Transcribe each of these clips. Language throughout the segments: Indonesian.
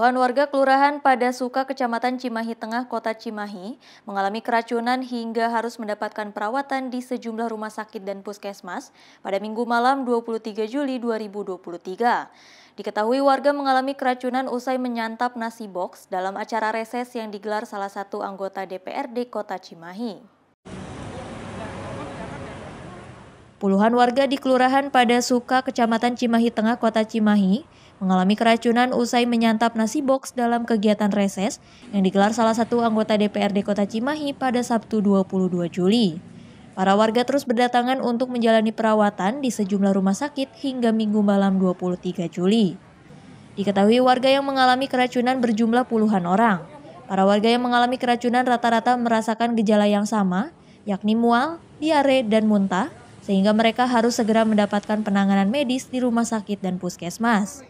Puluhan warga Kelurahan Padasuka, Kecamatan Cimahi Tengah, Kota Cimahi, mengalami keracunan hingga harus mendapatkan perawatan di sejumlah rumah sakit dan puskesmas pada minggu malam 23 Juli 2023. Diketahui warga mengalami keracunan usai menyantap nasi box dalam acara reses yang digelar salah satu anggota DPRD Kota Cimahi. Puluhan warga di Kelurahan pada Suka, Kecamatan Cimahi Tengah, Kota Cimahi, mengalami keracunan usai menyantap nasi box dalam kegiatan reses yang digelar salah satu anggota DPRD Kota Cimahi pada Sabtu 22 Juli. Para warga terus berdatangan untuk menjalani perawatan di sejumlah rumah sakit hingga minggu malam 23 Juli. Diketahui warga yang mengalami keracunan berjumlah puluhan orang. Para warga yang mengalami keracunan rata-rata merasakan gejala yang sama, yakni mual, diare, dan muntah, sehingga mereka harus segera mendapatkan penanganan medis di rumah sakit dan puskesmas.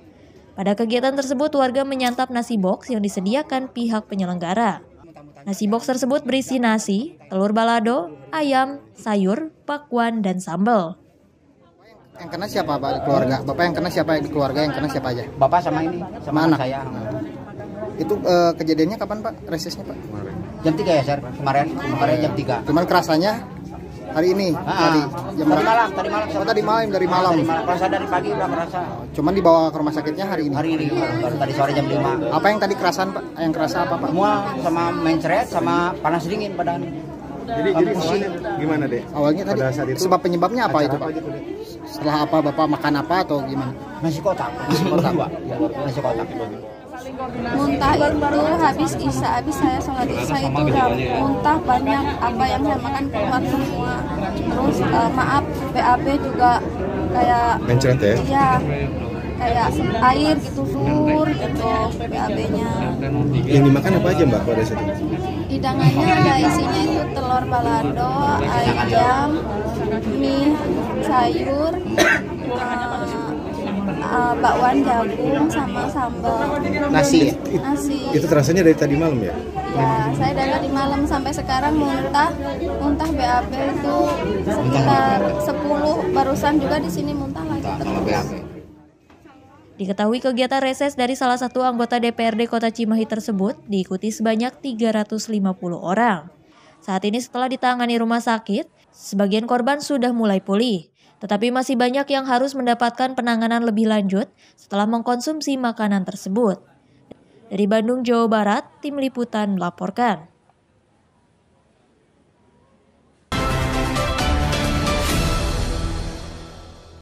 Pada kegiatan tersebut, warga menyantap nasi box yang disediakan pihak penyelenggara. Nasi box tersebut berisi nasi, telur balado, ayam, sayur, pakuan, dan sambal. Yang kena siapa Pak keluarga? Bapak yang kena siapa keluarga? Yang kena siapa aja? Bapak sama ini, sama anak, saya. Itu uh, kejadiannya kapan Pak? Resesnya Pak? Kemarin. Jam 3 ya, Sir? Kemarin, kemarin jam 3. Cuman kerasanya hari ini tadi ah, ah. jam tadi malam tadi malam sama oh, tadi malam dari malam merasa dari pagi udah merasa cuman dibawa ke rumah sakitnya hari ini hari ini ah, baru tadi sore jam 5 apa yang tadi kerasan pak yang kerasa apa pak Mual sama mencret sama panas dingin badan jadi, jadi awalnya gimana deh? Awalnya tadi sebab penyebabnya apa itu Pak? Gitu, Setelah apa Bapak makan apa atau gimana? Nasi kotak. Nasi kotak. Nasi kotak muntah itu habis isya habis saya sholat isya itu gitu udah ya. muntah banyak apa yang saya makan keluar semua terus uh, maaf BAB juga kayak mencret ya iya kayak air gitu sur gitu BAB-nya yang dimakan apa aja mbak pada saat itu hidangannya isinya itu telur balado ayam mie sayur uh, uh, bakwan jagung sama sambal nasi ya? nasi itu terasanya dari tadi malam ya ya saya dari tadi malam sampai sekarang muntah muntah BAB itu sekitar 10 barusan juga di sini muntah lagi Diketahui kegiatan reses dari salah satu anggota DPRD Kota Cimahi tersebut diikuti sebanyak 350 orang. Saat ini setelah ditangani rumah sakit, sebagian korban sudah mulai pulih. Tetapi masih banyak yang harus mendapatkan penanganan lebih lanjut setelah mengkonsumsi makanan tersebut. Dari Bandung, Jawa Barat, Tim Liputan melaporkan.